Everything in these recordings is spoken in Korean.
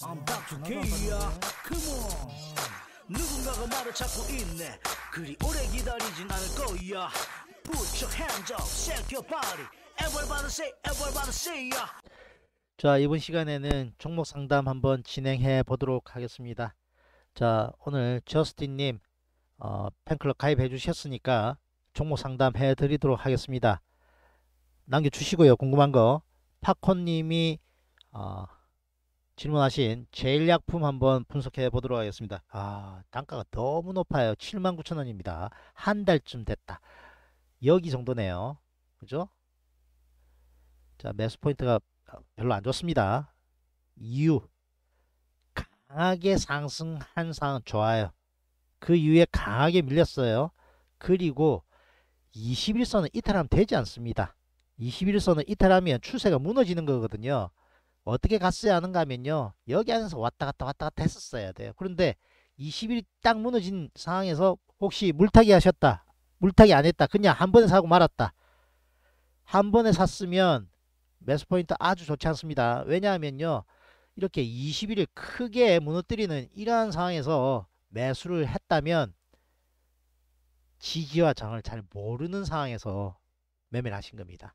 I'm b a k Come on 누군가가 말을 찾고 있네 그리 오래 기다리진 않을 거야 Put your hands up, shake your body Everybody say, everybody say 자 이번 시간에는 종목 상담 한번 진행해 보도록 하겠습니다 자 오늘 저스틴님 어, 팬클럽 가입해 주셨으니까 종목 상담해 드리도록 하겠습니다 남겨주시고요 궁금한 거 파콘님이 어, 질문하신 제일약품 한번 분석해 보도록 하겠습니다. 아 단가가 너무 높아요. 79,000원입니다. 한 달쯤 됐다. 여기 정도네요. 그죠? 자 매수 포인트가 별로 안 좋습니다. 이유 강하게 상승한 상 좋아요. 그 이후에 강하게 밀렸어요. 그리고 21선은 이탈하면 되지 않습니다. 21선은 이탈하면 추세가 무너지는 거거든요. 어떻게 갔어야 하는가 하면요. 여기 안에서 왔다 갔다 왔다 갔다 했었어야 돼요. 그런데 20일이 딱 무너진 상황에서 혹시 물타기 하셨다. 물타기 안 했다. 그냥 한 번에 사고 말았다. 한 번에 샀으면 매수 포인트 아주 좋지 않습니다. 왜냐하면요. 이렇게 20일을 크게 무너뜨리는 이러한 상황에서 매수를 했다면 지지와 장을 잘 모르는 상황에서 매매를 하신 겁니다.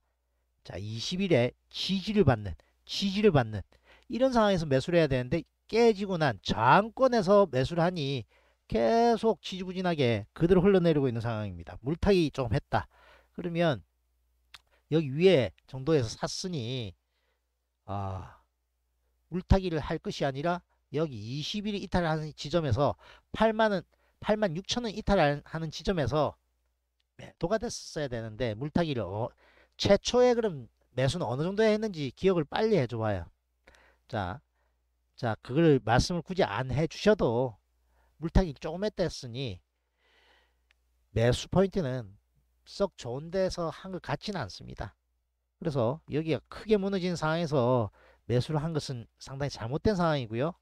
자, 20일에 지지를 받는 지지를 받는 이런 상황에서 매수를 해야 되는데 깨지고 난 장권에서 매수를 하니 계속 지지부진하게 그대로 흘러내리고 있는 상황입니다. 물타기 조금 했다. 그러면 여기 위에 정도에서 샀으니 아 물타기를 할 것이 아니라 여기 20일 이탈하는 지점에서 8만원 8만 6천원 이탈하는 지점에서 매도가 됐었어야 되는데 물타기를 어, 최초에 그럼 매수는 어느 정도 했는지 기억을 빨리 해줘봐요. 자, 자, 그걸 말씀을 굳이 안 해주셔도 물타기 조금 했다 했으니 매수 포인트는 썩 좋은 데서 한 것 같지는 않습니다. 그래서 여기가 크게 무너진 상황에서 매수를 한 것은 상당히 잘못된 상황이고요.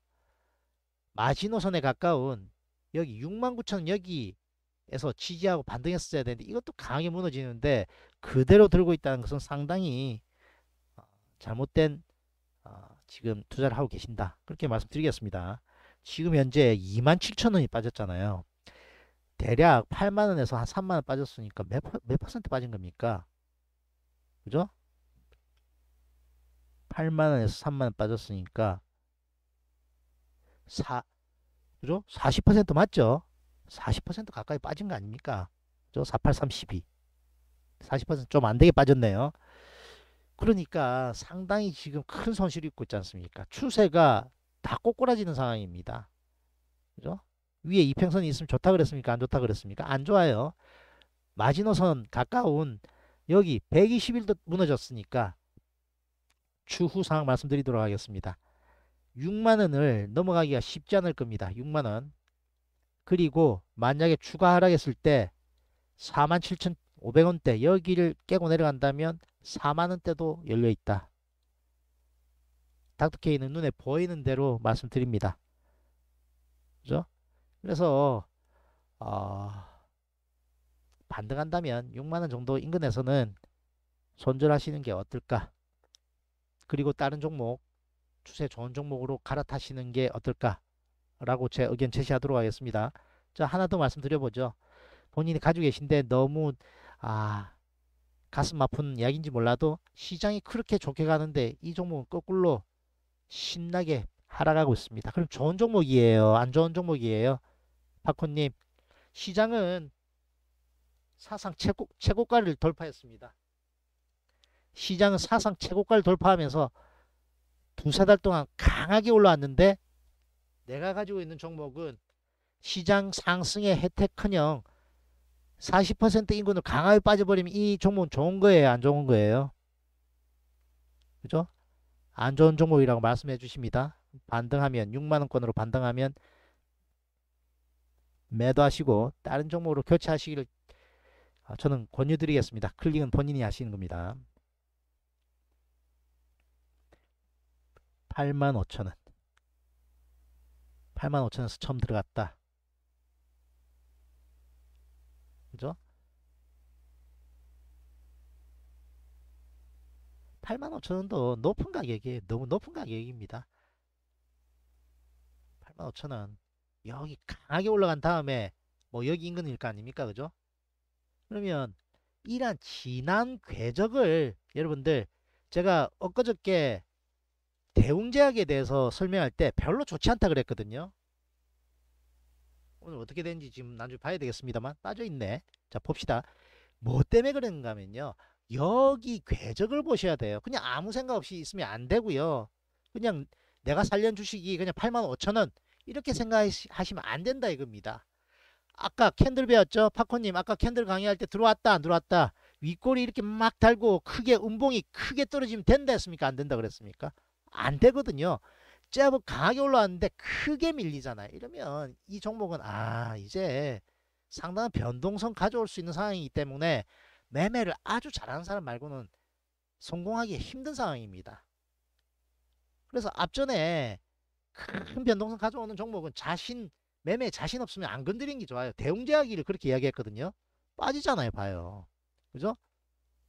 마지노선에 가까운 여기 69,000 여기에서 지지하고 반등했어야 되는데 이것도 강하게 무너지는데 그대로 들고 있다는 것은 상당히 어, 잘못된 어, 지금 투자를 하고 계신다. 그렇게 말씀드리겠습니다. 지금 현재 2만 7천 원이 빠졌잖아요. 대략 8만 원에서 한 3만 원 빠졌으니까 몇, 퍼, 몇 퍼센트 빠진 겁니까? 그죠? 8만 원에서 3만 원 빠졌으니까 4 그죠? 40% 맞죠? 40% 가까이 빠진 거 아닙니까? 그죠? 4 8 3 2 40%좀 안 되게 빠졌네요. 그러니까 상당히 지금 큰 손실이 있고 있지 않습니까? 추세가 다 꼬꾸라지는 상황입니다. 그죠? 위에 이평선이 있으면 좋다 그랬습니까? 안 좋다 그랬습니까? 안 좋아요. 마지노선 가까운 여기 1 2 0일도 무너졌으니까 추후 상황 말씀드리도록 하겠습니다. 6만원을 넘어가기가 쉽지 않을 겁니다. 6만원. 그리고 만약에 추가 하락했을 때 4만 7천 500원대 여기를 깨고 내려간다면 4만원대도 열려있다. 닥터케이는 눈에 보이는 대로 말씀드립니다. 그죠? 그래서 어, 반등한다면 6만원 정도 인근에서는 손절하시는 게 어떨까? 그리고 다른 종목 추세 좋은 종목으로 갈아타시는 게 어떨까? 라고 제 의견 제시하도록 하겠습니다. 자 하나 더 말씀드려보죠. 본인이 가지고 계신데 너무 아 가슴 아픈 이야기인지 몰라도 시장이 그렇게 좋게 가는데 이 종목은 거꾸로 신나게 하락하고 있습니다. 그럼 좋은 종목이에요? 안 좋은 종목이에요? 박호님 시장은 사상 최고, 최고가를 돌파했습니다. 시장은 사상 최고가를 돌파하면서 두세 달 동안 강하게 올라왔는데 내가 가지고 있는 종목은 시장 상승의 혜택커녕 40% 인구는 강하게 빠져버리면 이 종목은 좋은 거예요? 안 좋은 거예요? 그죠? 안 좋은 종목이라고 말씀해 주십니다. 반등하면 6만원권으로 반등하면 매도하시고 다른 종목으로 교체하시기를 아, 저는 권유드리겠습니다. 클릭은 본인이 하시는 겁니다. 8만5천원8만5천원에서 처음 들어갔다. 85,000원도 높은 가격이에요. 너무 높은 가격입니다. 85,000원. 여기 강하게 올라간 다음에 뭐 여기 인근일 거 아닙니까? 그죠? 그러면 이러한 지난 궤적을 여러분들 제가 엊그저께 대웅제약에 대해서 설명할 때 별로 좋지 않다 그랬거든요. 오늘 어떻게 된지 지금 나중에 봐야 되겠습니다만 빠져있네. 자 봅시다. 뭐 때문에 그런가 하면요. 여기 궤적을 보셔야 돼요. 그냥 아무 생각 없이 있으면 안 되고요. 그냥 내가 살련 주식이 그냥 8만 5천 원 이렇게 네. 생각하시면 안 된다 이겁니다. 아까 캔들 배웠죠? 파코님 아까 캔들 강의할 때 들어왔다 안 들어왔다 윗골이 이렇게 막 달고 크게 음봉이 크게 떨어지면 된다 했습니까? 안 된다 그랬습니까? 안 되거든요. 잽은 뭐 강하게 올라왔는데 크게 밀리잖아요. 이러면 이 종목은 아 이제 상당한 변동성 가져올 수 있는 상황이기 때문에 매매를 아주 잘하는 사람 말고는 성공하기 힘든 상황입니다. 그래서 앞전에 큰 변동성 가져오는 종목은 자신 매매 자신 없으면 안 건드리는 게 좋아요. 대웅제약기를 그렇게 이야기했거든요. 빠지잖아요, 봐요. 그죠?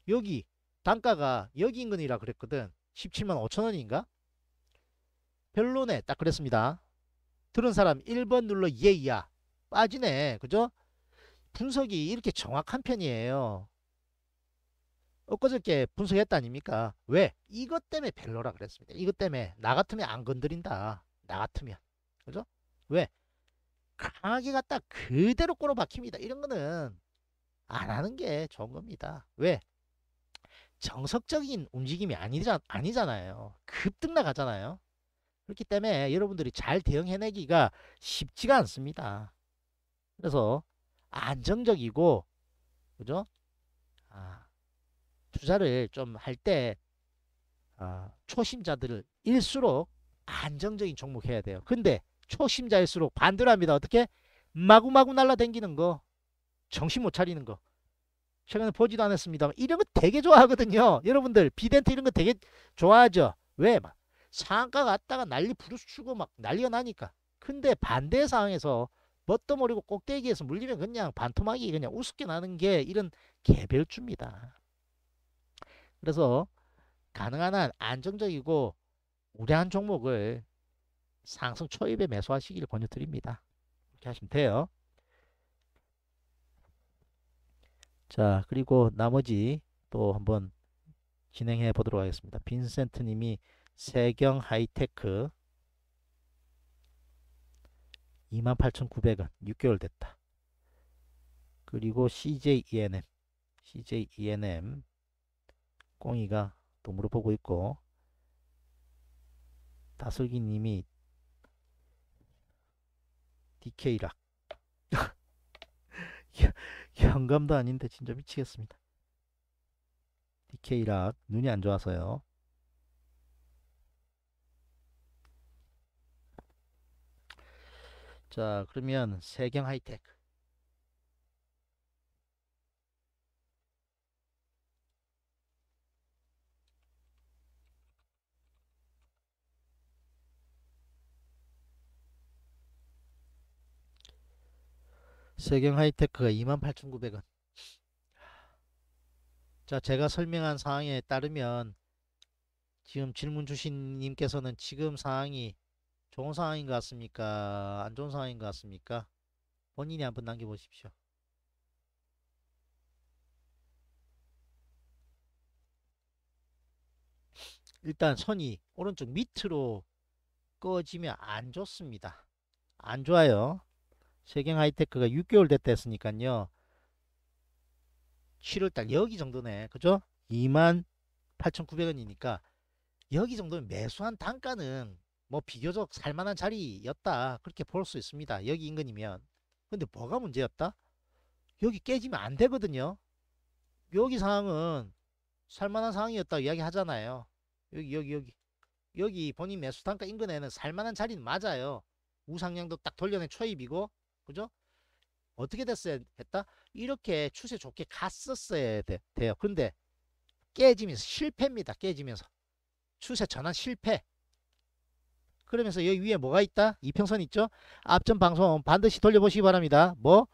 여기 단가가 여기 인근이라 그랬거든. 17만 5천 원인가? 별로네. 딱 그랬습니다. 들은 사람 1번 눌러 예이야. 빠지네. 그죠? 분석이 이렇게 정확한 편이에요. 엊그저께 분석했다 아닙니까? 왜? 이것 때문에 벨로라 그랬습니다. 이것 때문에 나 같으면 안 건드린다. 나 같으면. 그죠? 왜? 강하게 갖다 그대로 꼬로 박힙니다. 이런 거는 안 하는 게 좋은 겁니다. 왜? 정석적인 움직임이 아니자, 아니잖아요. 급등나가잖아요 그렇기 때문에 여러분들이 잘 대응해내기가 쉽지가 않습니다. 그래서 안정적이고 그죠? 아, 투자를 좀 할때 어, 아, 초심자들을 일수록 안정적인 종목 해야 돼요. 근데 초심자일수록 반대로 합니다. 어떻게? 마구마구 날라댕기는 거. 정신 못 차리는 거. 최근에 보지도 않았습니다. 이런 거 되게 좋아하거든요. 여러분들 비덴트 이런 거 되게 좋아하죠. 왜? 막 상가 갔다가 난리 부르스치고 막 난리가 나니까. 근데 반대 상황에서 뭣도 모르고 꼭대기에서 물리면 그냥 반토막이 그냥 우습게 나는 게 이런 개별주입니다. 그래서 가능한 한 안정적이고 우량한 종목을 상승 초입에 매수하시길 권유드립니다. 이렇게 하시면 돼요. 자 그리고 나머지 또 한번 진행해 보도록 하겠습니다. 빈센트 님이 세경 하이테크 28,900원 6개월 됐다. 그리고 CJENM CJENM 꽁이가 또 물어보고 있고 다솔기님이 DK락 현감도 아닌데 진짜 미치겠습니다. DK락 눈이 안 좋아서요. 자 그러면 세경 하이테크 세경 하이테크가 28,900원 자 제가 설명한 사항에 따르면 지금 질문 주신 님께서는 지금 사항이 좋은 상황인 것 같습니까? 안 좋은 상황인 것 같습니까? 본인이 한번 남겨보십시오. 일단 선이 오른쪽 밑으로 꺼지면 안 좋습니다. 안 좋아요. 세경 하이테크가 6개월 됐다 했으니까요. 7월달 여기 정도네. 그죠? 2 8,900원이니까 여기 정도면 매수한 단가는 뭐 비교적 살만한 자리였다. 그렇게 볼 수 있습니다. 여기 인근이면. 근데 뭐가 문제였다? 여기 깨지면 안 되거든요. 여기 상황은 살만한 상황이었다 이야기 하잖아요. 여기 여기 여기 여기 본인 매수 단가 인근에는 살만한 자리는 맞아요. 우상향도 딱 돌려낸 초입이고 그죠? 어떻게 됐어야 했다? 이렇게 추세 좋게 갔었어야 돼, 돼요. 근데 깨지면서 실패입니다. 깨지면서 추세 전환 실패. 그러면서 여기 위에 뭐가 있다? 이평선 있죠? 앞전 방송 반드시 돌려보시기 바랍니다. 뭐?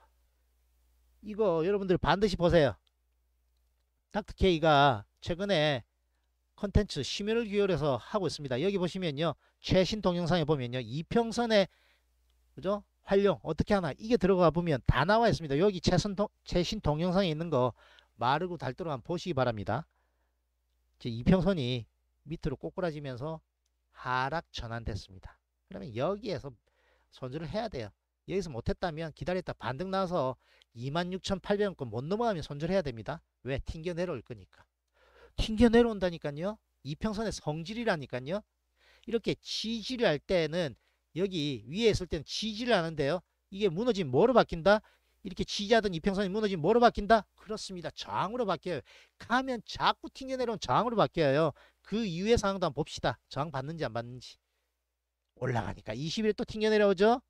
이거 여러분들 반드시 보세요. 닥터 이가 최근에 컨텐츠 심혈을 기울여서 하고 있습니다. 여기 보시면요. 최신 동영상에 보면요. 이평선에 그죠? 활용 어떻게 하나 이게 들어가 보면 다 나와 있습니다. 여기 최신, 동, 최신 동영상에 있는 거 마르고 닳도록 한번 보시기 바랍니다. 이제 이평선이 밑으로 꼬꾸라지면서 하락 전환됐습니다. 그러면 여기에서 손절을 해야 돼요. 여기서 못했다면 기다렸다 반등 나서 26,800원권 못 넘어가면 손절해야 됩니다. 왜? 튕겨 내려올 거니까. 튕겨 내려온다니까요. 이평선의 성질이라니까요. 이렇게 지지를 할 때는 여기 위에 있을 때는 지지를 하는데요. 이게 무너진 뭐로 바뀐다? 이렇게 지지하던 이평선이 무너진 뭐로 바뀐다? 그렇습니다. 저항으로 바뀌어요. 가면 자꾸 튕겨내려온 저항으로 바뀌어요. 그 이후의 상황도 한번 봅시다. 저항 받는지 안 받는지. 올라가니까 20일 또 튕겨내려오죠?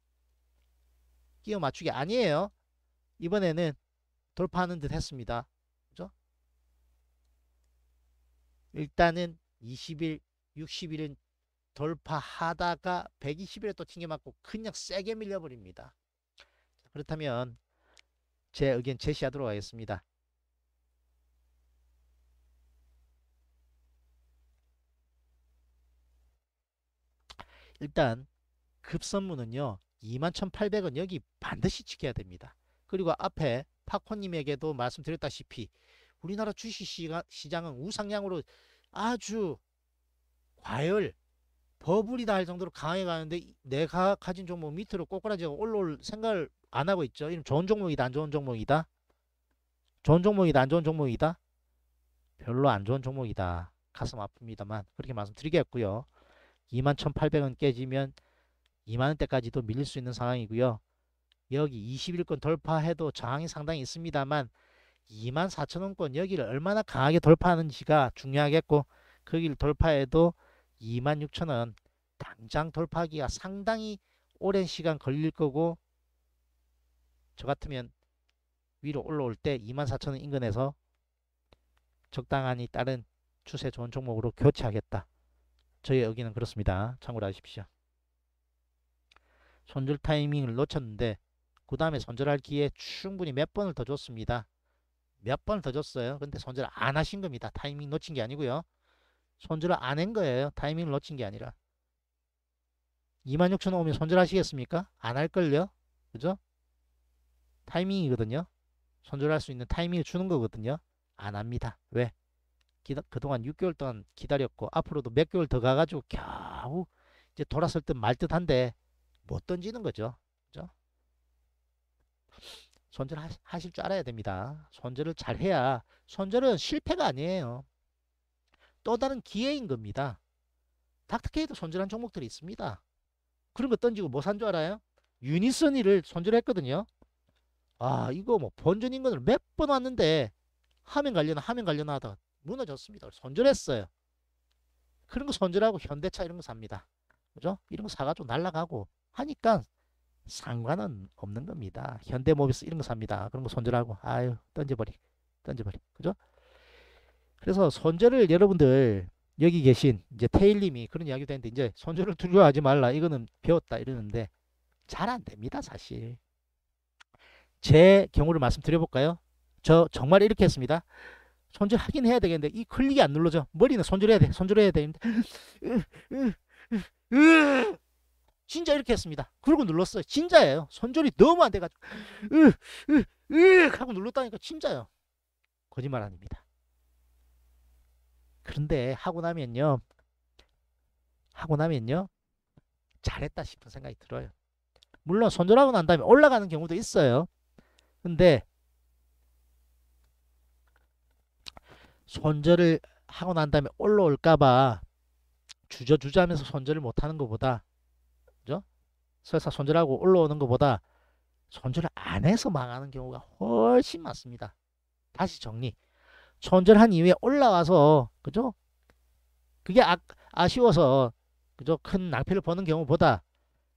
끼어 맞추기 아니에요. 이번에는 돌파하는 듯 했습니다. 그죠? 일단은 20일, 60일은 돌파하다가 120일에 또 튕겨 맞고 그냥 세게 밀려버립니다. 그렇다면 제 의견 제시하도록 하겠습니다. 일단 급선무는요 21,800원 여기 반드시 지켜야 됩니다. 그리고 앞에 파코님에게도 말씀드렸다시피 우리나라 주식 시장은 우상향으로 아주 과열 버블이다 할 정도로 강하게 가는데 내가 가진 종목 밑으로 꼬꾸라지가 올라올 생각을 안 하고 있죠. 이런 좋은 종목이다, 안 좋은 종목이다. 좋은 종목이다, 안 좋은 종목이다. 별로 안 좋은 종목이다. 가슴 아픕니다만 그렇게 말씀드리겠고요. 21,800원 깨지면 2만원대까지도 밀릴 수 있는 상황이고요. 여기 2 1건 돌파해도 저항이 상당히 있습니다만 24,000원권 여기를 얼마나 강하게 돌파하는지가 중요하겠고 거기를 그 돌파해도 26,000원 당장 돌파하기가 상당히 오랜 시간 걸릴 거고 저 같으면 위로 올라올 때 24,000원 인근에서 적당하니 다른 추세 좋은 종목으로 교체하겠다. 저희 의견은 그렇습니다. 참고로 하십시오. 손절 타이밍을 놓쳤는데 그 다음에 손절할 기회 충분히 몇 번을 더 줬습니다. 몇 번을 더 줬어요. 근데 손절 안 하신 겁니다. 타이밍 놓친 게 아니고요. 손절을 안한 거예요. 타이밍을 놓친 게 아니라. 26,000원 오면 손절하시겠습니까? 안 할걸요? 그죠? 타이밍이거든요. 손절할 수 있는 타이밍을 주는 거거든요. 안 합니다. 왜? 기다, 그동안 6개월 동안 기다렸고 앞으로도 몇 개월 더 가가지고 겨우 이제 돌았을듯말 듯한데 못 던지는 거죠. 그죠? 손절하실 줄 알아야 됩니다. 손절을 잘해야 손절은 실패가 아니에요. 또 다른 기회인 겁니다. 닥터케이도 손절한 종목들이 있습니다. 그런 거 던지고 뭐 산 줄 알아요? 유니선이를 손절했거든요. 아 이거 뭐 본전 인건을 몇 번 왔는데 하면 관련 나 하면 관련 하다가 무너졌습니다. 손절했어요. 그런 거 손절하고 현대차 이런 거 삽니다. 그죠? 이런 거 사가지고 날라가고 하니까 상관은 없는 겁니다. 현대모비스 이런 거 삽니다. 그런 거 손절하고 아유 던져버리 던져버리 그죠? 그래서 손절을 여러분들 여기 계신 이제 테일님이 그런 이야기도 했는데 이제 손절을 두려워하지 말라 이거는 배웠다 이러는데 잘 안 됩니다 사실 제 경우를 말씀드려 볼까요 저 정말 이렇게 했습니다 손절 하긴 해야 되겠는데 이 클릭이 안 눌러져 머리는 손절해야돼손절해야 되는데 진짜 이렇게 했습니다 그리고 눌렀어요 진짜예요 손절이 너무 안 돼가지고 으으으 하고 눌렀다니까 진짜요 예 거짓말 아닙니다 그런데 하고 나면요. 하고 나면요. 잘했다 싶은 생각이 들어요. 물론 손절하고 난 다음에 올라가는 경우도 있어요. 근데 손절을 하고 난 다음에 올라올까봐 주저주저하면서 손절을 못하는 것보다 그죠? 설사 손절하고 올라오는 것보다 손절을 안 해서 망하는 경우가 훨씬 많습니다. 다시 정리. 손절한 이후에 올라와서 그죠? 그게 아, 아쉬워서 그죠? 큰 낭패를 보는 경우보다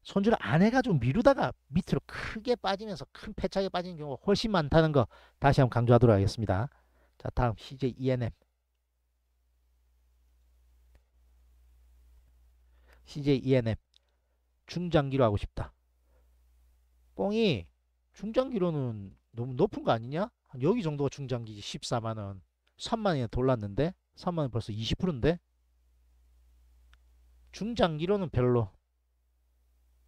손질을 안 해가지고 미루다가 밑으로 크게 빠지면서 큰 패착에 빠지는 경우가 훨씬 많다는 거 다시 한번 강조하도록 하겠습니다. 자 다음 CJ ENM CJ ENM 중장기로 하고 싶다. 꽁이 중장기로는 너무 높은 거 아니냐? 여기 정도가 중장기지 14만원 3만이나 돌랐는데 3만이 벌써 20%인데 중장기로는 별로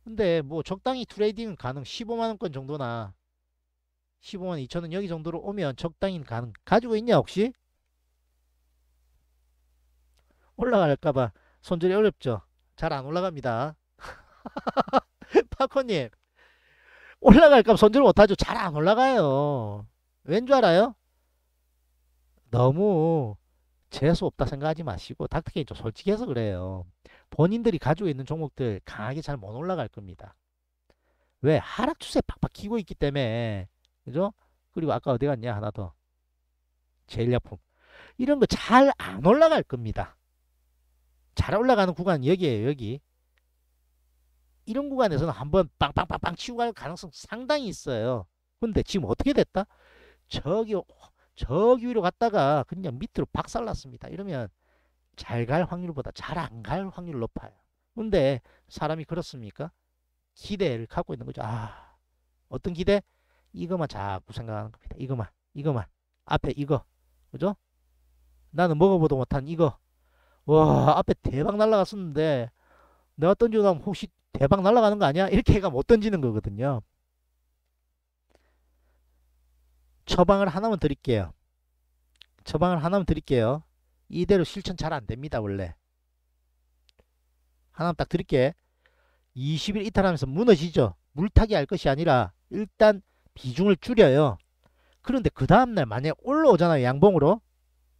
근데 뭐 적당히 트레이딩은 가능 15만원권 정도나 15만 2천원 여기 정도로 오면 적당히 가능 가지고 있냐 혹시? 올라갈까봐 손절이 어렵죠 잘 안 올라갑니다 파코님 올라갈까 손절 못하죠 잘 안 올라가요 왠 줄 알아요? 너무 재수 없다 생각하지 마시고 닥터게임 좀 솔직해서 그래요. 본인들이 가지고 있는 종목들 강하게 잘 못 올라갈 겁니다. 왜? 하락 추세 팍팍 키고 있기 때문에 그죠? 그리고 아까 어디 갔냐 하나 더 제일약품 이런 거 잘 안 올라갈 겁니다. 잘 올라가는 구간 여기에요 여기 이런 구간에서는 한번 빵빵빵빵 치고 갈 가능성 상당히 있어요. 근데 지금 어떻게 됐다? 저기 저기 위로 갔다가 그냥 밑으로 박살났습니다. 이러면 잘 갈 확률보다 잘 안 갈확률 높아요. 근데 사람이 그렇습니까? 기대를 갖고 있는 거죠. 아, 어떤 기대? 이것만 자꾸 뭐 생각하는 겁니다. 이것만, 이것만. 앞에 이거, 그죠? 나는 먹어보도 못한 이거. 와, 앞에 대박 날라갔었는데 내가 던지고 나면 혹시 대박 날라가는 거 아니야? 이렇게 해가 못 던지는 거거든요. 처방을 하나만 드릴게요. 처방을 하나만 드릴게요. 이대로 실천 잘 안됩니다. 원래. 하나만 딱 드릴게. 20일 이탈하면서 무너지죠. 물타기 할 것이 아니라 일단 비중을 줄여요. 그런데 그 다음날 만약에 올라오잖아요. 양봉으로.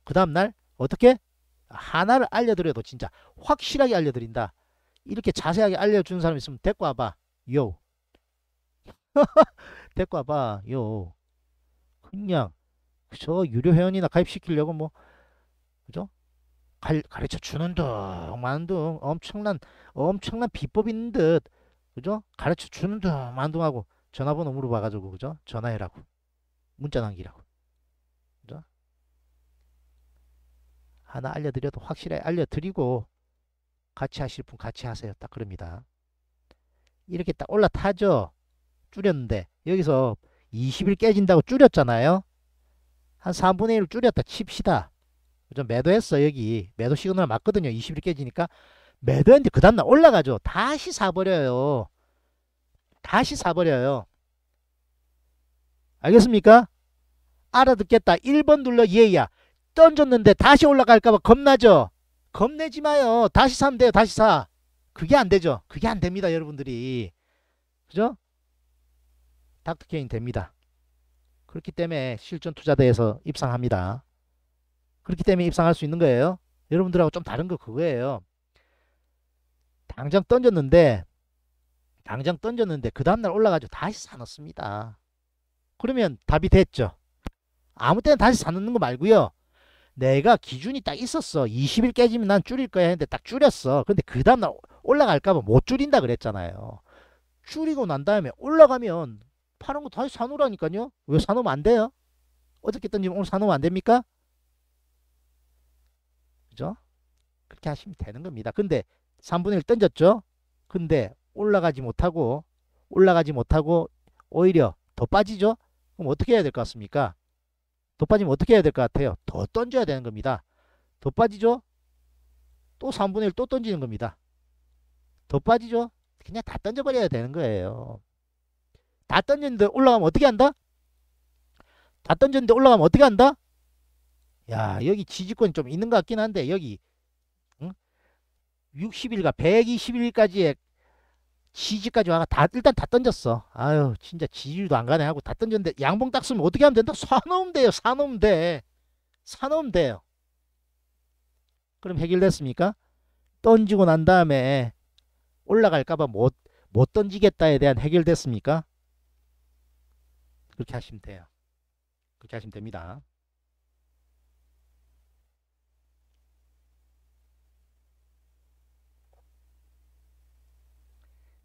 그 다음날 어떻게? 하나를 알려드려도 진짜 확실하게 알려드린다. 이렇게 자세하게 알려주는 사람 있으면 데리고 와봐. 요. 데리고 와봐. 요. 그냥 그저 유료 회원이나 가입시키려고 뭐 그죠? 가르쳐 주는 둥 마는 둥 엄청난 엄청난 비법인 듯 그죠? 가르쳐 주는 둥 마는 둥하고 전화번호 물어봐가지고 그죠? 전화해라고 문자 남기라고 그죠? 하나 알려드려도 확실히 알려드리고 같이 하실 분 같이 하세요 딱 그럽니다 이렇게 딱 올라타죠 줄였는데 여기서 20일 깨진다고 줄였잖아요. 한 3분의 1을 줄였다 칩시다. 좀 매도했어 여기. 매도 시그널 맞거든요. 20일 깨지니까. 매도했는데 그 다음날 올라가죠. 다시 사버려요. 다시 사버려요. 알겠습니까? 알아듣겠다. 1번 눌러 예야. 던졌는데 다시 올라갈까봐 겁나죠. 겁내지 마요. 다시 사면 돼요. 다시 사. 그게 안 되죠. 그게 안 됩니다. 여러분들이. 그죠? 닥터케인 됩니다. 그렇기 때문에 실전 투자대에서 입상합니다. 그렇기 때문에 입상할 수 있는 거예요. 여러분들하고 좀 다른 거 그거예요. 당장 던졌는데 당장 던졌는데 그 다음날 올라가지고 다시 사놨습니다. 그러면 답이 됐죠. 아무 때나 다시 사놓는 거 말고요. 내가 기준이 딱 있었어. 20일 깨지면 난 줄일 거야 했는데 딱 줄였어. 근데 그 다음날 올라갈까봐 못 줄인다 그랬잖아요. 줄이고 난 다음에 올라가면 파는 거 다시 사놓으라니까요. 왜 사놓으면 안 돼요? 어저께 던지면 오늘 사놓으면 안 됩니까? 그죠? 그렇게 하시면 되는 겁니다. 근데 3분의 1 던졌죠? 근데 올라가지 못하고 올라가지 못하고 오히려 더 빠지죠? 그럼 어떻게 해야 될 것 같습니까? 더 빠지면 어떻게 해야 될 것 같아요? 더 던져야 되는 겁니다. 더 빠지죠? 또 3분의 1 또 던지는 겁니다. 더 빠지죠? 그냥 다 던져버려야 되는 거예요. 다 던졌는데 올라가면 어떻게 한다? 다 던졌는데 올라가면 어떻게 한다? 야 여기 지지권 이좀 있는 것 같긴 한데 여기 응? 60일과 120일까지의 지지까지 와가 다 일단 다 던졌어. 아유 진짜 지지도 안 가네 하고 다 던졌는데 양봉 딱 쓰면 어떻게 하면 된다? 사놓으면 돼요. 사놓으면 돼. 사놓으면 돼요. 그럼 해결됐습니까? 던지고 난 다음에 올라갈까봐 못, 못 던지겠다에 대한 해결됐습니까? 그렇게 하시면 돼요. 그렇게 하시면 됩니다.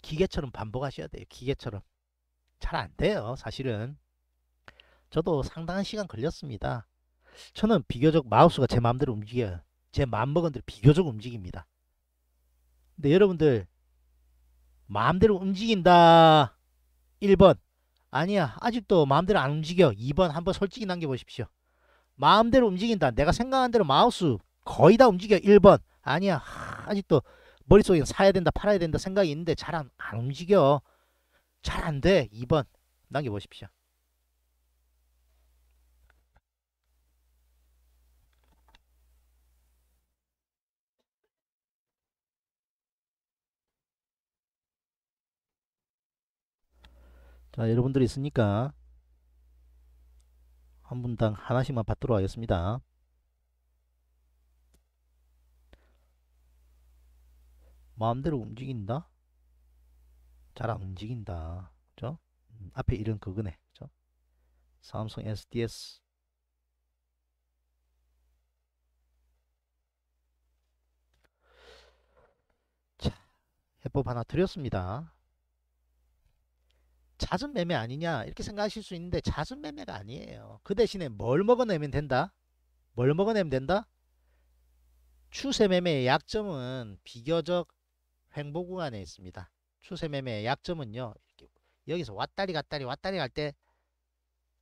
기계처럼 반복하셔야 돼요. 기계처럼. 잘 안 돼요. 사실은. 저도 상당한 시간 걸렸습니다. 저는 비교적 마우스가 제 마음대로 움직여요. 제 마음먹은 대로 비교적 움직입니다. 근데 여러분들 마음대로 움직인다. 1번 아니야 아직도 마음대로 안 움직여 2번 한번 솔직히 남겨보십시오 마음대로 움직인다 내가 생각한 대로 마우스 거의 다 움직여 1번 아니야 아직도 머릿속에 사야 된다 팔아야 된다 생각이 있는데 잘 안 움직여 잘 안돼 2번 남겨보십시오 자 여러분들이 있으니까 한 분당 하나씩만 받도록 하겠습니다. 마음대로 움직인다? 잘안 움직인다. 그죠? 음, 앞에 이런 그거네. 그죠? 삼성 SDS 자, 해법 하나 드렸습니다. 자은 매매 아니냐 이렇게 생각하실 수 있는데 자은 매매가 아니에요. 그 대신에 뭘 먹어내면 된다? 뭘 먹어내면 된다? 추세 매매의 약점은 비교적 횡보 구간에 있습니다. 추세 매매의 약점은요. 여기서 왔다리 갔다리 왔다리 갈 때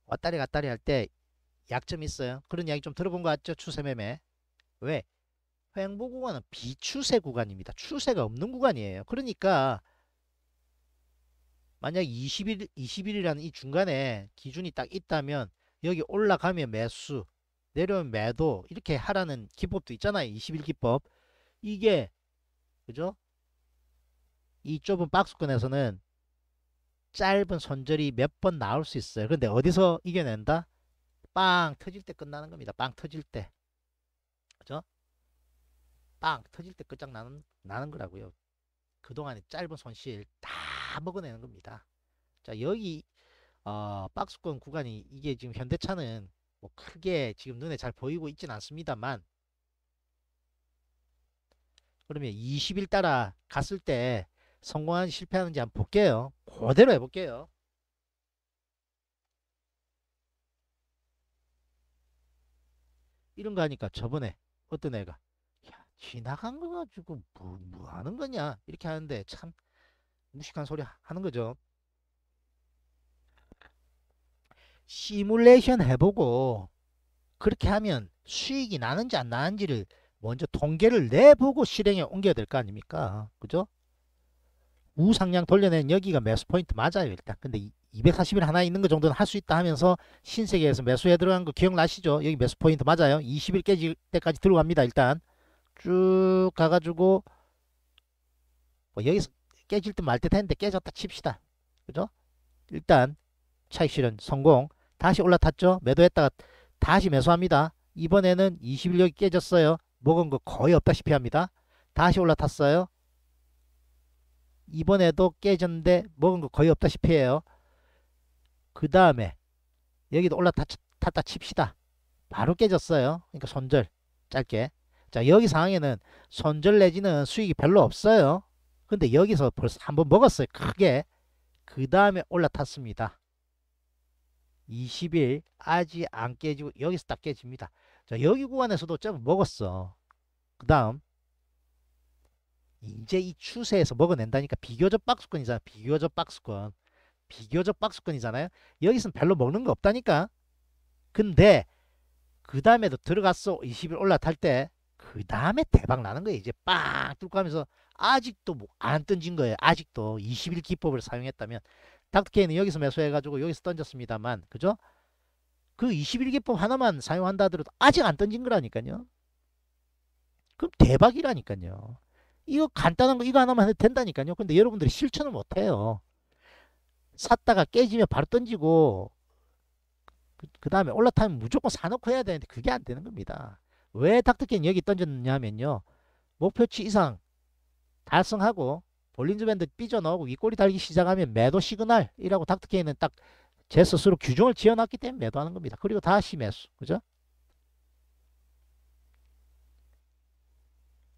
왔다리 갔다리 할 때 약점이 있어요. 그런 이야기 좀 들어본 것 같죠? 추세 매매. 왜? 횡보 구간은 비추세 구간입니다. 추세가 없는 구간이에요. 그러니까 만약 20일, 20일이라는 이 중간에 기준이 딱 있다면 여기 올라가면 매수, 내려오면 매도 이렇게 하라는 기법도 있잖아요. 20일 기법. 이게 그죠? 이 좁은 박스권에서는 짧은 손절이 몇 번 나올 수 있어요. 그런데 어디서 이겨낸다? 빵 터질 때 끝나는 겁니다. 빵 터질 때. 그죠? 빵 터질 때 끝장나는 나는 거라고요. 그동안의 짧은 손실 다다 먹어내는 겁니다. 자, 여기, 어, 박스권 구간이 이게 지금 현대차는 뭐 크게 지금 눈에 잘 보이고 있진 않습니다만, 그러면 20일 따라 갔을 때 성공한 실패하는지 한번 볼게요. 그대로 해볼게요. 이런 거 하니까 저번에 어떤 애가 야 지나간 거 가지고 뭐, 뭐 하는 거냐 이렇게 하는데 참 무식한 소리 하는 거죠. 시뮬레이션 해보고 그렇게 하면 수익이 나는지 안 나는지를 먼저 통계를 내보고 실행에 옮겨야 될 거 아닙니까? 그죠? 우상향 돌려낸 여기가 매수 포인트 맞아요 일단 근데 240일 하나 있는 거 정도는 할 수 있다 하면서 신세계에서 매수해 들어간 거 기억나시죠 여기 매수 포인트 맞아요 20일 깨질 때까지 들어갑니다 일단 쭉 가가지고 뭐 여기서 깨질 듯말듯 했는데 깨졌다 칩시다. 그죠? 일단 차익 실현 성공. 다시 올라탔죠? 매도했다가 다시 매수합니다. 이번에는 21력이 깨졌어요. 먹은 거 거의 없다시피 합니다. 다시 올라탔어요. 이번에도 깨졌는데 먹은 거 거의 없다시피 해요. 그 다음에 여기도 올라탔다 칩시다. 바로 깨졌어요. 그러니까 손절 짧게. 자 여기 상황에는 손절 내지는 수익이 별로 없어요. 근데 여기서 벌써 한 번 먹었어요. 크게. 그 다음에 올라탔습니다. 20일 아직 안 깨지고 여기서 딱 깨집니다. 자 여기 구간에서도 어좀 먹었어. 그 다음 이제 이 추세에서 먹어낸다니까 비교적 박스권이잖아. 비교적 박스권. 비교적 박스권이잖아요. 여기서는 별로 먹는 거 없다니까. 근데 그 다음에도 들어갔어. 20일 올라탈 때그 다음에 대박 나는 거예요. 이제 빵 뚫고 하면서 아직도 뭐안 던진 거예요. 아직도 21 기법을 사용했다면 닥터케이는 여기서 매수해가지고 여기서 던졌습니다만 그죠? 그 21 기법 하나만 사용한다 하더라도 아직 안 던진 거라니까요. 그럼 대박이라니까요. 이거 간단한 거 이거 하나만 해도 된다니까요. 근데 여러분들이 실천을 못해요. 샀다가 깨지면 바로 던지고 그, 그 다음에 올라타면 무조건 사놓고 해야 되는데 그게 안 되는 겁니다. 왜 닥터캔 여기 던졌냐면요. 목표치 이상 달성하고 볼린즈밴드 삐져 나오고 윗꼬리 달기 시작하면 매도 시그널이라고 닥터캔은딱 제 스스로 규정을 지어놨기 때문에 매도하는 겁니다. 그리고 다시 매수. 그죠?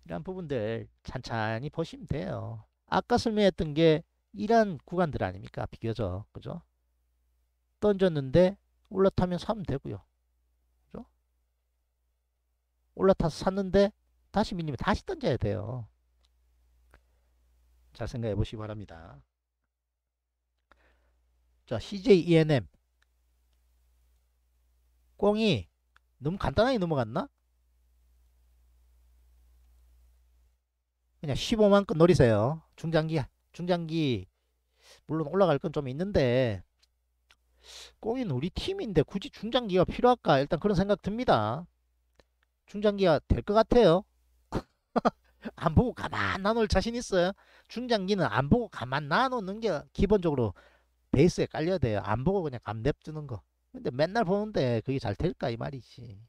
이런 부분들 찬찬히 보시면 돼요. 아까 설명했던 게 이런 구간들 아닙니까? 비교적. 그죠? 던졌는데 올라타면 사면 되고요. 올라타서 샀는데 다시 밀리면 다시 던져야 돼요. 잘 생각해 보시기 바랍니다. 자, CJ ENM. 꽁이 너무 간단하게 넘어갔나? 그냥 15만건 노리세요. 중장기, 중장기, 물론 올라갈 건 좀 있는데, 꽁이는 우리 팀인데 굳이 중장기가 필요할까? 일단 그런 생각 듭니다. 충전기가될것 같아요. 안 보고 가만 놔놓을 자신 있어요. 충전기는안 보고 가만 놔놓는 게 기본적으로 베이스에 깔려야 돼요. 안 보고 그냥 감냅두는 거. 근데 맨날 보는데 그게 잘 될까 이 말이지.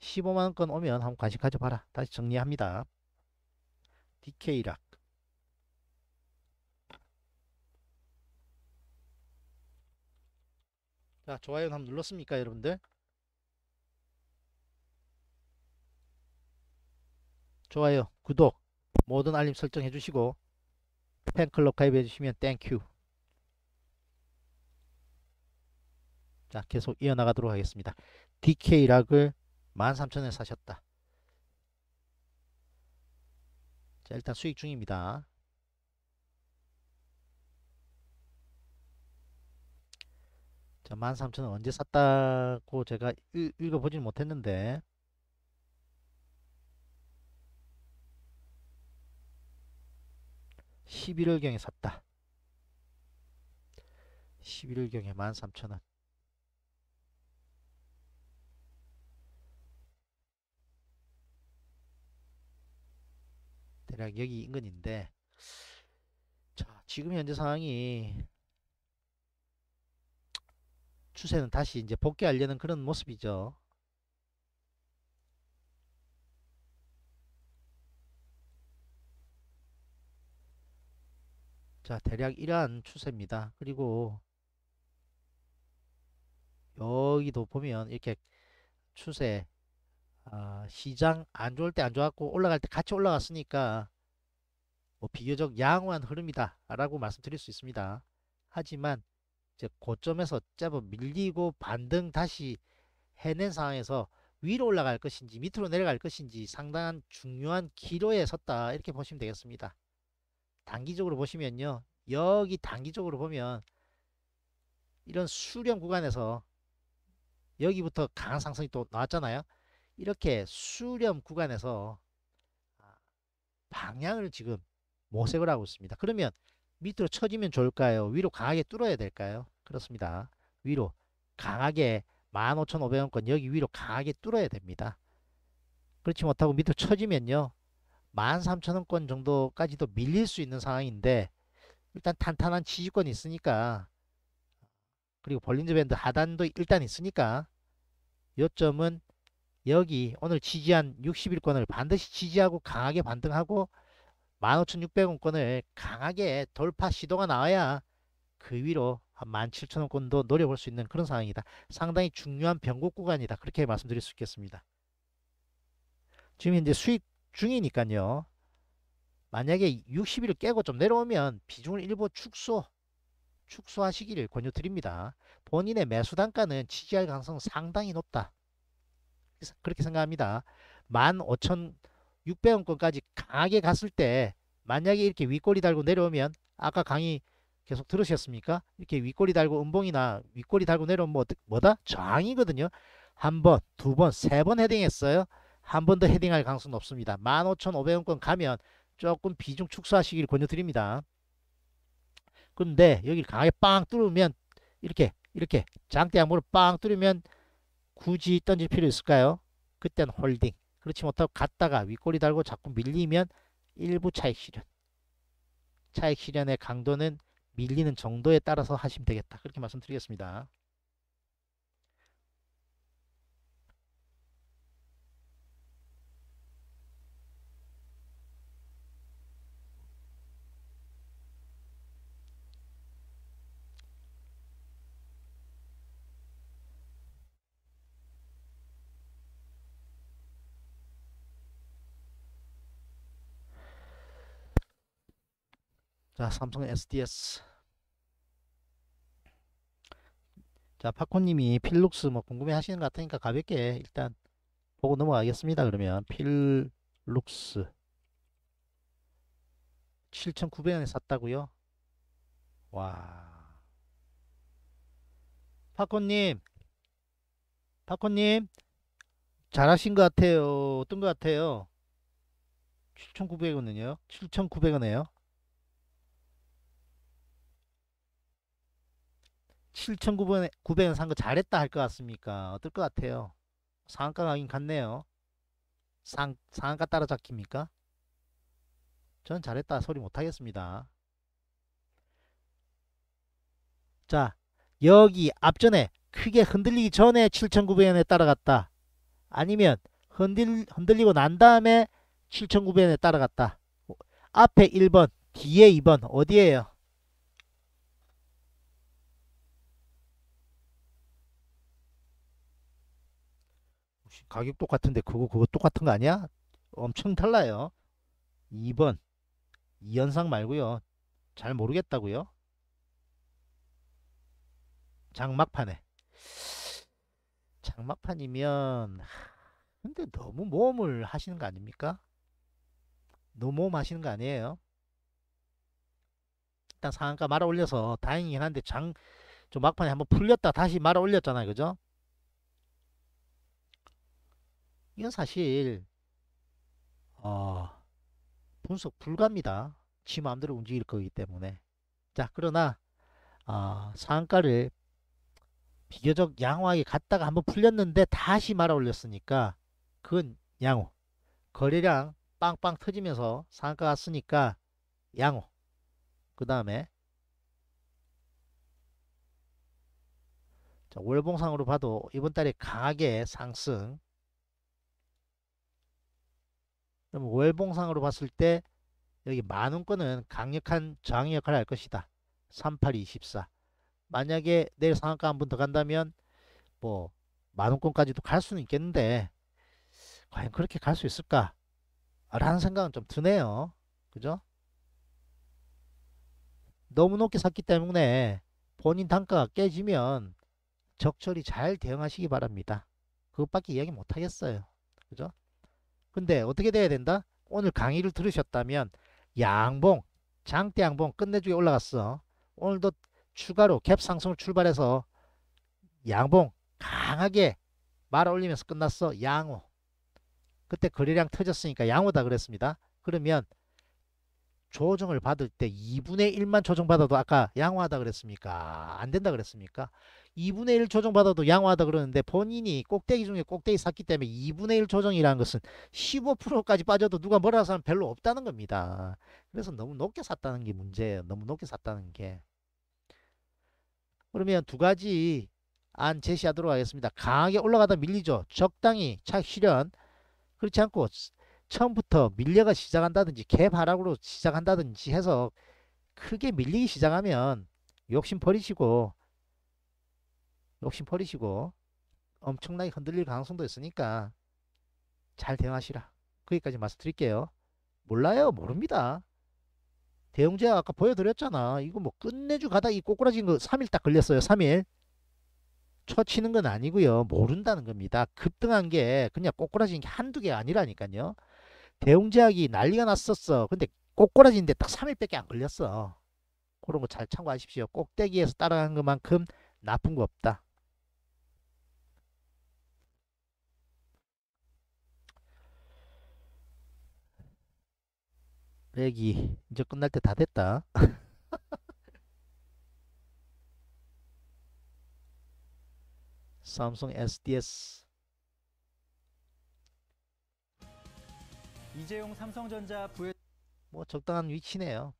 15만원 권 오면 한번 관심 가져봐라. 다시 정리합니다. DK락 자 좋아요는 한번 눌렀습니까 여러분들? 좋아요, 구독, 모든 알림 설정 해주시고 팬클럽 가입해주시면 땡큐 자 계속 이어나가도록 하겠습니다. DK락을 13,000원에 사셨다. 자 일단 수익 중입니다. 자 13,000원 언제 샀다고 제가 읽어보진 못했는데 11월경에 샀다. 11월경에 13,000원. 대략 여기 인근인데 자 지금 현재 상황이 추세는 다시 이제 복귀하려는 그런 모습이죠. 자, 대략 이러한 추세입니다. 그리고 여기도 보면 이렇게 추세 아, 시장 안 좋을 때 안 좋았고 올라갈 때 같이 올라갔으니까 뭐 비교적 양호한 흐름이다 라고 말씀드릴 수 있습니다. 하지만 이제 고점에서 짧아 밀리고 반등 다시 해낸 상황에서 위로 올라갈 것인지 밑으로 내려갈 것인지 상당한 중요한 기로에 섰다 이렇게 보시면 되겠습니다. 단기적으로 보시면요. 여기 단기적으로 보면 이런 수렴 구간에서 여기부터 강한 상승이 또 나왔잖아요. 이렇게 수렴 구간에서 아, 방향을 지금 모색을 하고 있습니다. 그러면 밑으로 쳐지면 좋을까요? 위로 강하게 뚫어야 될까요? 그렇습니다. 위로 강하게 15,500원권 여기 위로 강하게 뚫어야 됩니다. 그렇지 못하고 밑으로 쳐지면요. 13,000원권 정도까지도 밀릴 수 있는 상황인데 일단 탄탄한 지지권이 있으니까 그리고 볼린즈 밴드 하단도 일단 있으니까 요점은 여기 오늘 지지한 60일권을 반드시 지지하고 강하게 반등하고 15,600원권을 강하게 돌파 시도가 나와야 그 위로 한 17,000원권도 노려볼 수 있는 그런 상황이다. 상당히 중요한 변곡 구간이다. 그렇게 말씀드릴 수 있겠습니다. 지금 이제 수익 중이니까요. 만약에 60일 깨고 좀 내려오면 비중을 일부 축소, 축소하시기를 권유드립니다. 본인의 매수 단가는 지지할 가능성 상당히 높다. 그렇게 생각합니다. 15,600원권까지 강하게 갔을 때 만약에 이렇게 윗꼬이 달고 내려오면 아까 강의 계속 들으셨습니까? 이렇게 윗꼬이 달고 음봉이나 윗꼬이 달고 내려오면 뭐, 뭐다? 저항이거든요. 한 번, 두 번, 세 번 헤딩했어요. 한번더 헤딩할 가능성 높습니다. 15,500원권 가면 조금 비중 축소하시길 권유드립니다. 근데 여기 강하게 빵 뚫으면 이렇게 이렇게 장대 양으로빵 뚫으면 굳이 던질 필요 있을까요? 그땐 홀딩. 그렇지 못하고 갔다가 윗꼬리 달고 자꾸 밀리면 일부 차익 실현. 차익 실현의 강도는 밀리는 정도에 따라서 하시면 되겠다. 그렇게 말씀드리겠습니다. 자 삼성 SDS 자 파코님이 필룩스 뭐 궁금해 하시는 것 같으니까 가볍게 일단 보고 넘어가겠습니다 그러면 필룩스 7,900원에 샀다고요 와 파코님 파코님 잘하신 것 같아요 어떤 것 같아요 7,900원은요 7,900원에요 7,900원 산 거 잘했다 할 것 같습니까? 어떨 것 같아요? 상한가 가긴 같네요. 상, 상한가 따라잡힙니까? 전 잘했다 소리 못하겠습니다. 자, 여기 앞전에 크게 흔들리기 전에 7,900원에 따라갔다. 아니면 흔들, 흔들리고 난 다음에 7,900원에 따라갔다. 앞에 1번, 뒤에 2번 어디에요? 가격 똑같은데 그거 그거 똑같은 거 아니야? 엄청 달라요. 2번 이현상 말고요. 잘 모르겠다고요. 장막판에 장막판이면 근데 너무 모험을 하시는 거 아닙니까? 너무 모험 하시는 거 아니에요? 일단 상한가 말아 올려서 다행이긴 한데 장 좀 막판에 한번 풀렸다 다시 말아 올렸잖아요. 그죠? 이건 사실 어, 분석 불가입니다. 지 마음대로 움직일 거기 때문에 자 그러나 어, 상한가를 비교적 양호하게 갔다가 한번 풀렸는데 다시 말아 올렸으니까 그건 양호 거래량 빵빵 터지면서 상한가 갔으니까 양호 그 다음에 월봉상으로 봐도 이번 달에 강하게 상승 그럼 월봉상으로 봤을 때 여기 만원권은 강력한 저항 역할을 할 것이다. 3824. 만약에 내일 상한가 한 번 더 간다면 뭐 만원권까지도 갈 수는 있겠는데 과연 그렇게 갈 수 있을까? 라는 생각은 좀 드네요. 그죠? 너무 높게 샀기 때문에 본인 단가가 깨지면 적절히 잘 대응하시기 바랍니다. 그것밖에 이야기 못하겠어요. 그죠? 근데 어떻게 돼야 된다? 오늘 강의를 들으셨다면 양봉, 장대 양봉 끝내주게 올라갔어. 오늘도 추가로 갭 상승을 출발해서 양봉 강하게 말아 올리면서 끝났어. 양호. 그때 거래량 터졌으니까 양호다 그랬습니다. 그러면 조정을 받을 때 2분의 1만 조정받아도 아까 양호하다 그랬습니까? 안 된다 그랬습니까? 2분의 1 조정받아도 양호하다 그러는데 본인이 꼭대기 중에 꼭대기 샀기 때문에 2분의 1 조정이라는 것은 15%까지 빠져도 누가 뭐라 사람 별로 없다는 겁니다. 그래서 너무 높게 샀다는 게 문제예요. 너무 높게 샀다는 게. 그러면 두 가지 안 제시하도록 하겠습니다. 강하게 올라가다 밀리죠. 적당히 착 실현. 그렇지 않고 처음부터 밀려가 시작한다든지 개발락으로 시작한다든지 해서 크게 밀리기 시작하면 욕심 버리시고 욕심 버리시고 엄청나게 흔들릴 가능성도 있으니까 잘 대응하시라. 거기까지 말씀드릴게요. 몰라요. 모릅니다. 대웅제 아까 보여드렸잖아. 이거 뭐 끝내주 가다 이 꼬꾸라진 거 3일 딱 걸렸어요. 3일. 처치는건 아니고요. 모른다는 겁니다. 급등한 게 그냥 꼬꾸라진 게 한두 개 아니라니까요. 대웅제약이 난리가 났었어. 근데 꼬꾸라진데 딱 3일밖에 안 걸렸어. 그런 거 잘 참고하십시오. 꼭대기에서 따라간 것만큼 나쁜 거 없다. 빼기 이제 끝날 때 다 됐다 삼성 SDS 이재용 삼성전자 부회 뭐 적당한 위치네요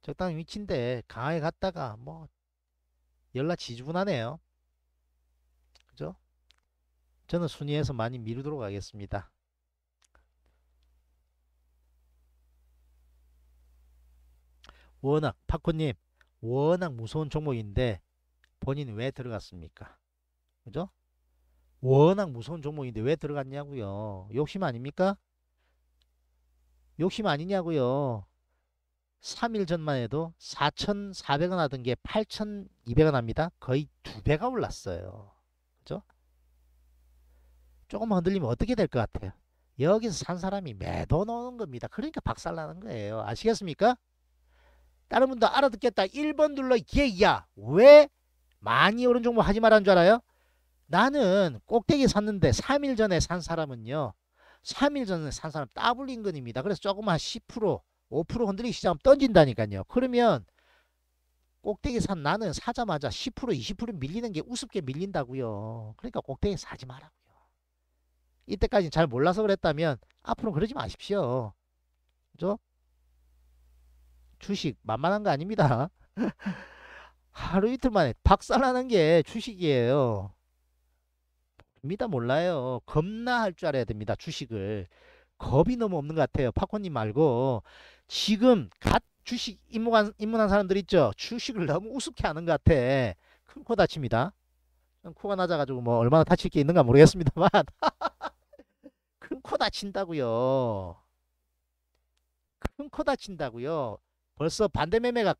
적당한 위치인데 강하게 갔다가 뭐 연락 지지분하네요 그죠 저는 순위에서 많이 미루도록 하겠습니다 워낙 파코님 워낙 무서운 종목인데 본인 왜 들어갔습니까? 그죠? 워낙 무서운 종목인데 왜 들어갔냐고요. 욕심 아닙니까? 욕심 아니냐고요. 3일 전만 해도 4,400원 하던 게 8,200원 합니다. 거의 두 배가 올랐어요. 그죠? 조금만 흔들리면 어떻게 될 것 같아요? 여기서 산 사람이 매도 넣는 겁니다. 그러니까 박살나는 거예요. 아시겠습니까? 다른 분도 알아듣겠다. 1번 눌러 얘야. 예, 왜 많이 오른 종목 하지 말라는 줄 알아요? 나는 꼭대기 샀는데 3일 전에 산 사람은요. 3일 전에 산 사람 더블 인근입니다. 그래서 조금 한 10%, 5% 흔들리기 시작하면 던진다니까요. 그러면 꼭대기 산 나는 사자마자 10% 20% 밀리는 게 우습게 밀린다고요. 그러니까 꼭대기 사지 말라고요. 이때까지 잘 몰라서 그랬다면 앞으로 그러지 마십시오. 그죠? 주식 만만한 거 아닙니다. 하루 이틀 만에 박살나는 게 주식이에요. 봅니다 몰라요. 겁나 할 줄 알아야 됩니다. 주식을. 겁이 너무 없는 것 같아요. 파코님 말고 지금 갓 주식 입문한, 입문한 사람들 있죠. 주식을 너무 우습게 하는 것 같아. 큰 코 다칩니다. 코가 낮아가지고 뭐 얼마나 다칠 게 있는가 모르겠습니다만 큰 코 다친다고요. 큰 코 다친다고요. 벌써 반대 매매가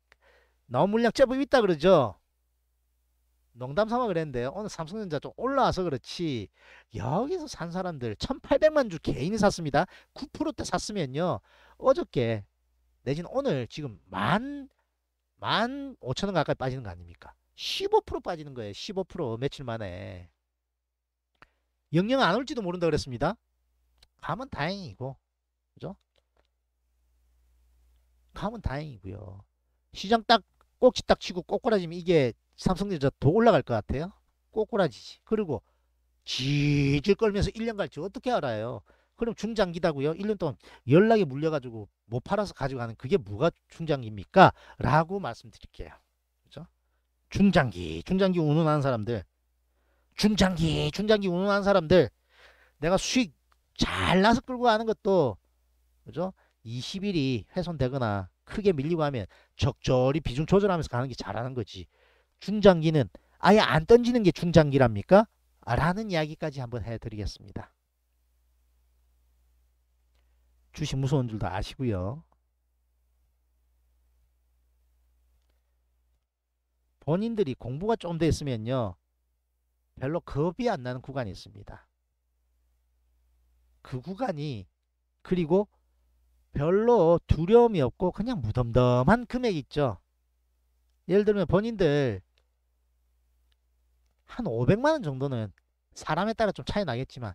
나온 물량 제법 있다 그러죠. 농담 삼아 그랬는데요. 오늘 삼성전자 좀 올라와서 그렇지 여기서 산 사람들 1800만 주 개인이 샀습니다. 9%대 샀으면요. 어저께 내진 오늘 지금 만, 만 5천원 가까이 빠지는 거 아닙니까? 15% 빠지는 거예요. 15% 며칠 만에. 영영 안 올지도 모른다 그랬습니다. 가면 다행이고. 그죠? 하면 다행이고요. 시장 딱 꼭지 딱 치고 꼬꾸라지면 이게 삼성전자 더 올라갈 것 같아요. 꼬꾸라지지. 그리고 지질 끌면서 1년 갈지 어떻게 알아요. 그럼 중장기다고요. 1년 동안 연락이 물려가지고 못 팔아서 가져가는 그게 뭐가 중장기입니까? 라고 말씀드릴게요. 그죠? 중장기, 중장기 운운하는 사람들 중장기, 중장기 운운하는 사람들 내가 수익 잘 나서 끌고 가는 것도 그죠? 20일이 훼손되거나 크게 밀리고 하면 적절히 비중 조절하면서 가는 게 잘하는 거지. 중장기는 아예 안 던지는 게 중장기랍니까? 라는 이야기까지 한번 해드리겠습니다. 주식 무서운 줄도 아시고요. 본인들이 공부가 좀 됐으면요. 별로 겁이 안 나는 구간이 있습니다. 그 구간이 그리고 별로 두려움이 없고 그냥 무덤덤한 금액 있죠. 예를 들면 본인들 한 500만원 정도는 사람에 따라 좀 차이 나겠지만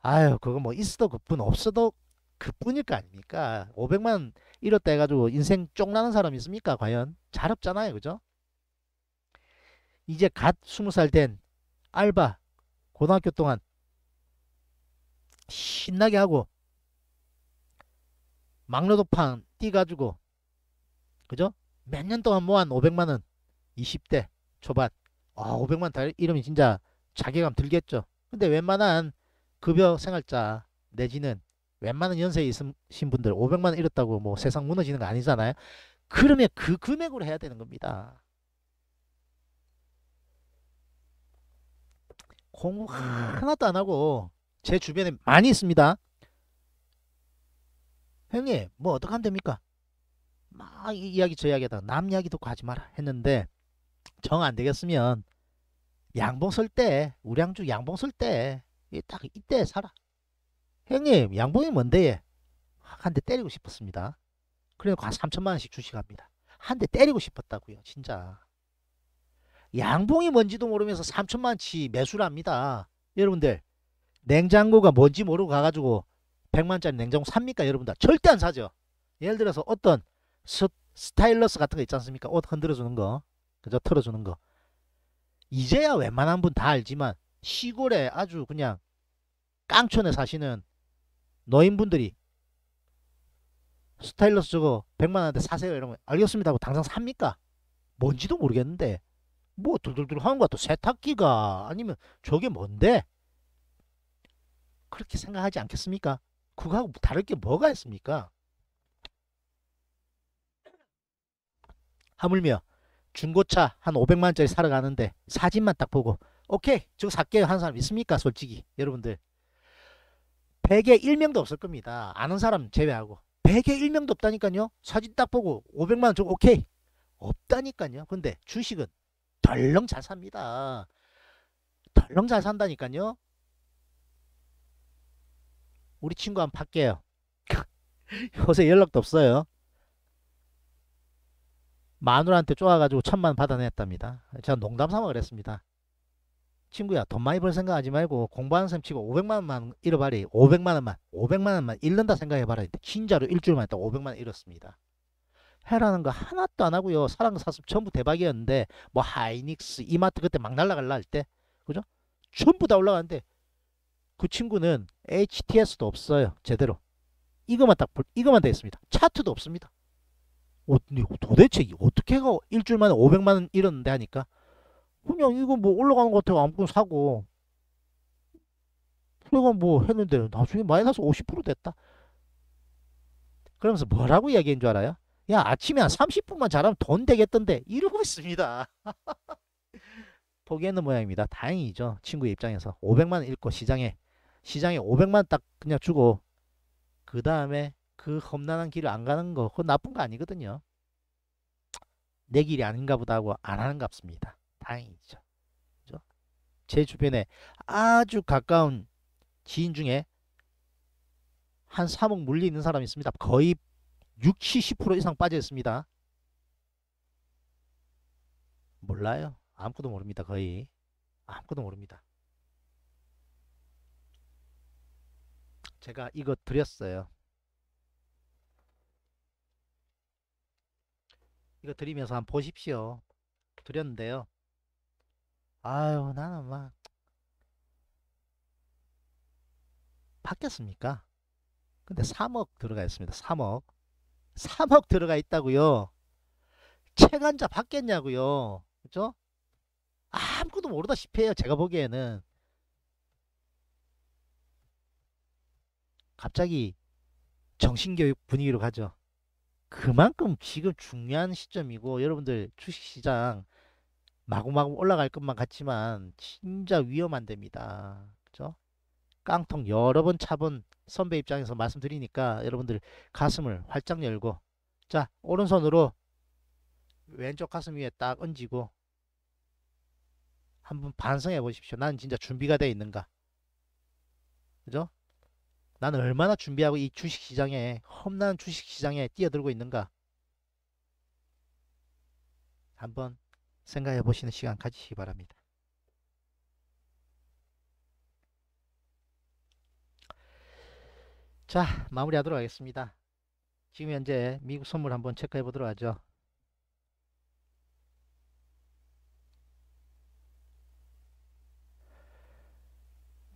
아유 그거 뭐 있어도 그뿐 없어도 그뿐일 거 아닙니까 500만 이렇다 해가지고 인생 쫑나는 사람 있습니까 과연 잘 없잖아요 그죠 이제 갓 20살 된 알바 고등학교 동안 신나게 하고 막노도판 띄가지고 그죠? 몇 년 동안 모한 500만원 20대 초반 아 500만 원달 이러면 진짜 자괴감 들겠죠 근데 웬만한 급여 생활자 내지는 웬만한 연세 있으신 분들 500만원 잃었다고 뭐 세상 무너지는 거 아니잖아요 그러면 그 금액으로 해야 되는 겁니다 공부 하나도 안 하고 제 주변에 많이 있습니다 형님 뭐 어떡한답니까? 막 이야기 저 이야기 하다가 남 이야기 도가지 마라 했는데 정 안되겠으면 양봉 쓸 때 우량주 양봉 쓸때딱 이때 사라 형님 양봉이 뭔데 한 대 때리고 싶었습니다 그래놓고 한 3천만원씩 주식합니다 한 대 때리고 싶었다고요 진짜 양봉이 뭔지도 모르면서 3천만치 매수를 합니다 여러분들 냉장고가 뭔지 모르고 가가지고 1 0 0만짜리 냉장고 삽니까 여러분들 절대 안 사죠 예를 들어서 어떤 스, 스타일러스 같은 거 있지 않습니까 옷 흔들어 주는 거 그저 틀어 주는 거 이제야 웬만한 분 다 알지만 시골에 아주 그냥 깡촌에 사시는 노인분들이 스타일러스 저거 100만원한테 사세요 이러면 알겠습니다 하고 당장 삽니까 뭔지도 모르겠는데 뭐 둘둘둘 하는 것 같아 세탁기가 아니면 저게 뭔데 그렇게 생각하지 않겠습니까? 그거하고 다를 게 뭐가 있습니까? 하물며 중고차 한 500만원짜리 사러 가는데 사진만 딱 보고 오케이 저거 살게요 하는 사람 있습니까 솔직히 여러분들 100에 1명도 없을 겁니다 아는 사람 제외하고 100에 1명도 없다니까요 사진 딱 보고 500만원 저거 오케이 없다니까요 근데 주식은 덜렁 잘 삽니다 덜렁 잘 산다니까요 우리 친구 한번 팔게요. 요새 연락도 없어요. 마누라한테 쪼아가지고 천만 받아냈답니다. 제가 농담 삼아 그랬습니다. 친구야 돈 많이 벌 생각하지 말고 공부하는 셈 치고 500만원만 잃어버리 500만원만 500만원만 잃는다 생각해봐라 진짜로 일주일만 했다 500만원 잃었습니다 해라는 거 하나도 안 하고요 사랑사습 전부 대박이었는데 뭐 하이닉스 이마트 그때 막 날라갈라 할때 그죠 전부 다 올라가는데 그 친구는 HTS도 없어요. 제대로. 이것만 딱 볼, 이것만 되어 습니다 차트도 없습니다. 어, 도대체 어떻게 해가 일주일 만에 500만 원 잃었는데 하니까 그냥 이거 뭐 올라가는 것 같아요. 아무튼 사고 내가 뭐 했는데 나중에 마이너스 50% 됐다. 그러면서 뭐라고 이야기한 줄 알아요? 야 아침에 한 30분만 잘하면 돈 되겠던데 이러고 있습니다. 포기했는 모양입니다. 다행이죠. 친구 입장에서 500만 원 잃고 시장에 시장에 500만 딱 그냥 주고 그 다음에 그 험난한 길을 안 가는 거 그건 나쁜 거 아니거든요. 내 길이 아닌가 보다 하고 안 하는 값습니다 다행이죠. 그죠? 제 주변에 아주 가까운 지인 중에 한 3억 물리 있는 사람이 있습니다. 거의 60, 70% 이상 빠져 있습니다. 몰라요. 아무것도 모릅니다. 거의. 아무것도 모릅니다. 제가 이거 드렸어요. 이거 드리면서 한번 보십시오. 드렸는데요. 아유 나는 막 바뀌었습니까? 근데 3억 들어가 있습니다. 3억. 3억 들어가 있다고요. 채간자 바뀌었냐고요 그죠? 아무것도 모르다시피 해요. 제가 보기에는. 갑자기 정신교육 분위기로 가죠. 그만큼 지금 중요한 시점이고 여러분들 주식시장 마구마구 올라갈 것만 같지만 진짜 위험한 데입니다 그죠? 깡통 여러 번 차본 선배 입장에서 말씀드리니까 여러분들 가슴을 활짝 열고 자 오른손으로 왼쪽 가슴 위에 딱 얹고 한번 반성해 보십시오. 난 진짜 준비가 돼 있는가? 그죠? 나는 얼마나 준비하고 이 주식시장에 험난 한 주식시장에 뛰어들고 있는가 한번 생각해 보시는 시간 가지시기 바랍니다. 자 마무리하도록 하겠습니다. 지금 현재 미국 선물 한번 체크해 보도록 하죠.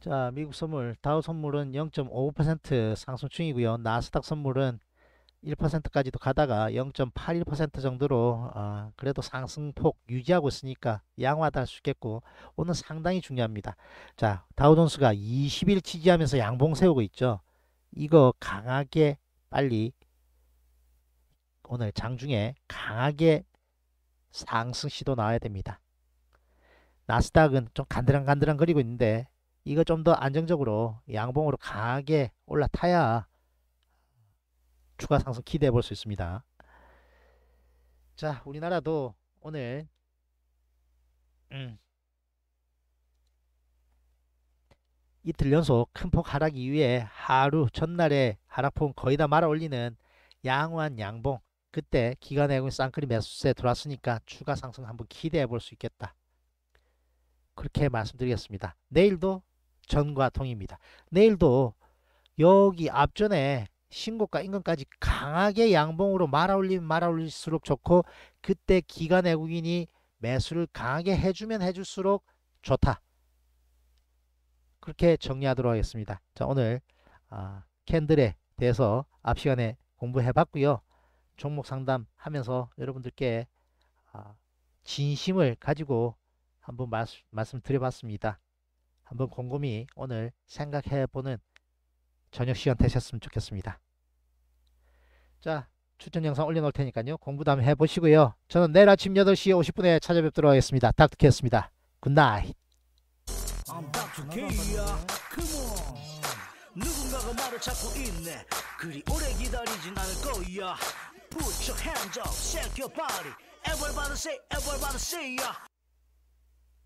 자, 미국 선물 다우 선물은 0.55% 상승 중이고요. 나스닥 선물은 1%까지도 가다가 0.81% 정도로 어, 그래도 상승폭 유지하고 있으니까 양호하다 할수 있겠고 오늘 상당히 중요합니다. 자 다우존스가 20일 지지하면서 양봉 세우고 있죠. 이거 강하게 빨리 오늘 장중에 강하게 상승 시도 나와야 됩니다. 나스닥은 좀 간드랑간드랑 거리고 있는데 이거 좀 더 안정적으로 양봉으로 강하게 올라타야 추가 상승 기대해 볼 수 있습니다. 자 우리나라도 오늘 음, 이틀 연속 큰 폭 하락 이후에 하루 전날에 하락폭 거의 다 말아 올리는 양호한 양봉 그때 기관외국인 쌍크리 매수세 돌았으니까 추가 상승 한번 기대해 볼 수 있겠다. 그렇게 말씀드리겠습니다. 내일도 전과 통입니다 내일도 여기 앞전에 신고가 인근까지 강하게 양봉으로 말아올리면 말아올릴수록 좋고 그때 기관 외국인이 매수를 강하게 해주면 해줄수록 좋다. 그렇게 정리하도록 하겠습니다. 자 오늘 아, 캔들에 대해서 앞 시간에 공부해봤고요. 종목 상담하면서 여러분들께 아, 진심을 가지고 한번 말씀, 말씀드려봤습니다. 한번 곰곰이 오늘 생각해보는 저녁 시간 되셨으면 좋겠습니다. 자, 추천 영상 올려놓을 테니까요. 공부 다음 해보시고요. 저는 내일 아침 8시 50분에 찾아뵙도록 하겠습니다. 닥터키였습니다. 굿나잇. 누군가가 말을 찾고 있네 그리 오래 기다리진 않을 거야 Put your hands up, shake your body Everybody say, everybody say